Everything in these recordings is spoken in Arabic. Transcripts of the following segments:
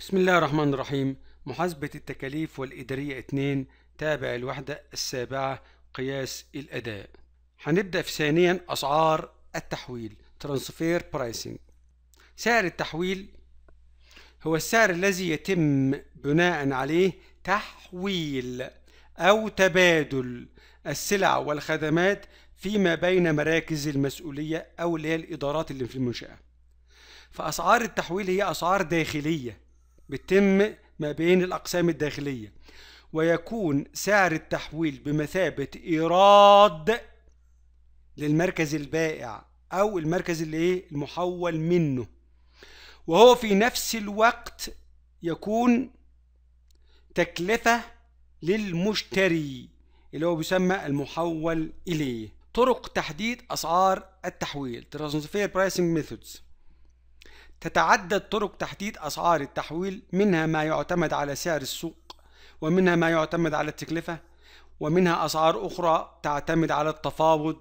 بسم الله الرحمن الرحيم محاسبة التكاليف والإدارية 2 تابع الوحدة السابعة قياس الأداء هنبدأ في ثانيا أسعار التحويل ترانسفير برايسنج سعر التحويل هو السعر الذي يتم بناء عليه تحويل أو تبادل السلع والخدمات فيما بين مراكز المسؤولية أو اللي هي الإدارات اللي في المنشأة فأسعار التحويل هي أسعار داخلية بتتم ما بين الأقسام الداخلية ويكون سعر التحويل بمثابة إيراد للمركز البائع أو المركز اللي إيه المحول منه وهو في نفس الوقت يكون تكلفة للمشتري اللي هو بيسمى المحول إليه طرق تحديد أسعار التحويل Transfer Pricing Methods تتعدد طرق تحديد أسعار التحويل منها ما يعتمد على سعر السوق ومنها ما يعتمد على التكلفة ومنها أسعار أخرى تعتمد على التفاوض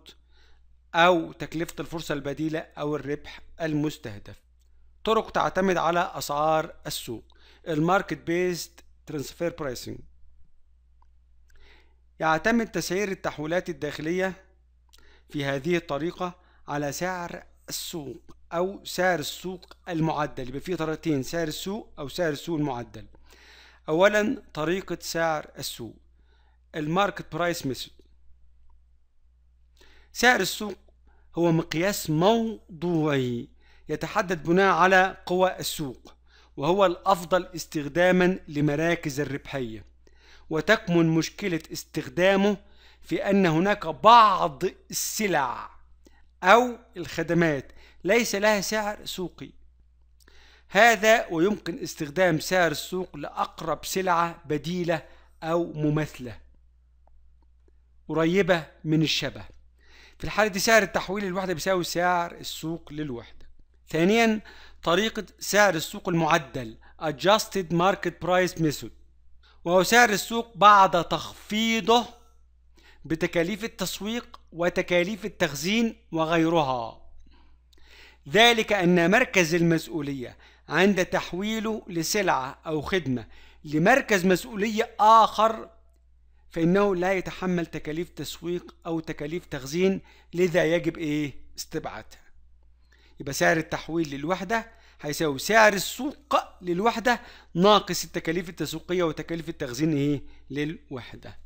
أو تكلفة الفرصة البديلة أو الربح المستهدف طرق تعتمد على أسعار السوق الماركت بيست ترانسفير برايسنج يعتمد تسعير التحويلات الداخلية في هذه الطريقة على سعر السوق أو سعر السوق المعدل يبقى في طريقتين سعر السوق أو سعر السوق المعدل أولا طريقة سعر السوق الماركت برايس ميثود سعر السوق هو مقياس موضوعي يتحدد بناء على قوى السوق وهو الأفضل استخداما لمراكز الربحية وتكمن مشكلة استخدامه في أن هناك بعض السلع أو الخدمات ليس لها سعر سوقي هذا ويمكن استخدام سعر السوق لأقرب سلعة بديلة أو مماثلة قريبة من الشبه في الحالة دي سعر التحويل للوحدة بيساوي سعر السوق للوحدة ثانيا طريقة سعر السوق المعدل Adjusted Market Price Method وهو سعر السوق بعد تخفيضه بتكاليف التسويق وتكاليف التخزين وغيرها ذلك أن مركز المسؤولية عند تحويله لسلعة أو خدمة لمركز مسؤولية آخر فإنه لا يتحمل تكاليف تسويق أو تكاليف تخزين لذا يجب إيه استبعادها يبقى سعر التحويل للوحدة هيساوي سعر السوق للوحدة ناقص التكاليف التسويقية وتكاليف التخزين إيه للوحدة